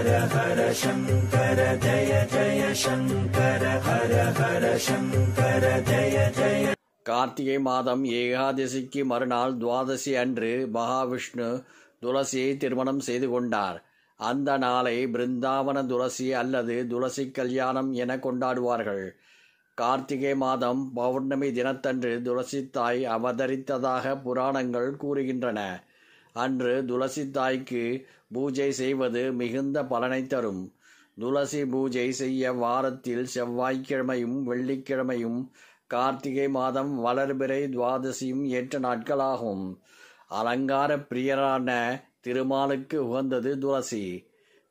ஹர ஹர சங்கர ஜய ஜய சங்கர ஹர ஹர சங்கர ஜய ஜய கார்த்திகை மாதம் ஏகாதசிக்கு மறுநாள் துவாதசி அன்று மகாவிஷ்ணு துளசியை திருமணம் செய்து கொண்டார் அந்த நாளை பிருந்தாவன துளசி அல்லது துளசி கல்யாணம் என கொண்டாடுவார்கள் கார்த்திகை மாதம் பௌர்ணமி தினத்தன்று துளசி தாய் அவதரித்ததாக புராணங்கள் கூறுகின்றன அன்று துளசி தாய்க்கு பூஜை செய்வது மிகுந்த பலனை தரும் துளசி பூஜை செய்ய வாரத்தில் செவ்வாய்க்கிழமையும் வெள்ளிக்கிழமையும் கார்த்திகை மாதம் வளர்பிறை துவாதசியும் ஏற்ற நாட்களாகும் அலங்கார பிரியரான திருமாலுக்கு உகந்தது துளசி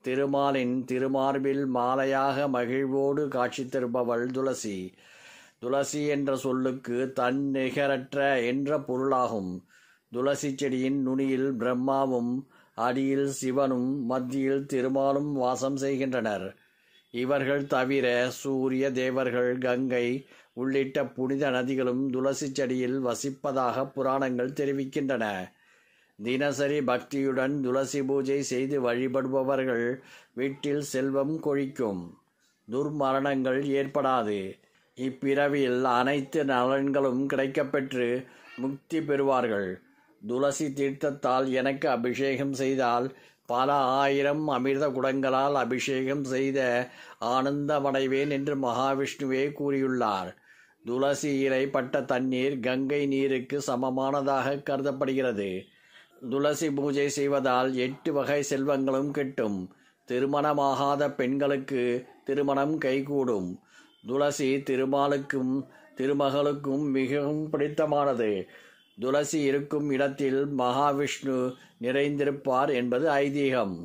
திருமாலின் திருமார்பில் மாலையாக மகிழ்வோடு காட்சி தருபவள் துளசி துளசி என்ற சொல்லுக்கு தன் நிகரற்ற என்ற பொருளாகும் துளசி செடியின் நுனியில் பிரம்மாவும் அடியில் சிவனும் மத்தியில் திருமாலும் வாசம் செய்கின்றனர் இவர்கள் தவிர சூரிய தேவர்கள் கங்கை உள்ளிட்ட புனித நதிகளும் துளசி செடியில் வசிப்பதாக புராணங்கள் தெரிவிக்கின்றன தினசரி பக்தியுடன் துளசி பூஜை செய்து வழிபடுபவர்கள் வீட்டில் செல்வம் கொழிக்கும் துர்மரணங்கள் ஏற்படாது இப்பிறவியில் அனைத்து நலன்களும் கிடைக்கப்பெற்று முக்தி பெறுவார்கள் துளசி தீர்த்தத்தால் எனக்கு அபிஷேகம் செய்தால் பல ஆயிரம் அமிர்த குடங்களால் அபிஷேகம் செய்த ஆனந்தமடைவேன் என்று மகாவிஷ்ணுவே கூறியுள்ளார் துளசி இலை பட்ட தண்ணீர் கங்கை நீருக்கு சமமானதாக கருதப்படுகிறது துளசி பூஜை செய்வதால் எட்டு வகை செல்வங்களும் கிட்டும் திருமணமாகாத பெண்களுக்கு திருமணம் கைகூடும் துளசி திருமாலுக்கும் திருமகளுக்கும் மிகவும் பிடித்தமானது துளசி இருக்கும் இடத்தில் மகாவிஷ்ணு நிறைந்திருப்பார் என்பது ஐதீகம்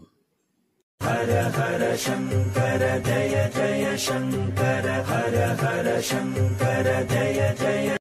ஹர ஹர சங்கர ஜய ஜய சங்கர ஹர ஹர சங்கர ஜய ஜய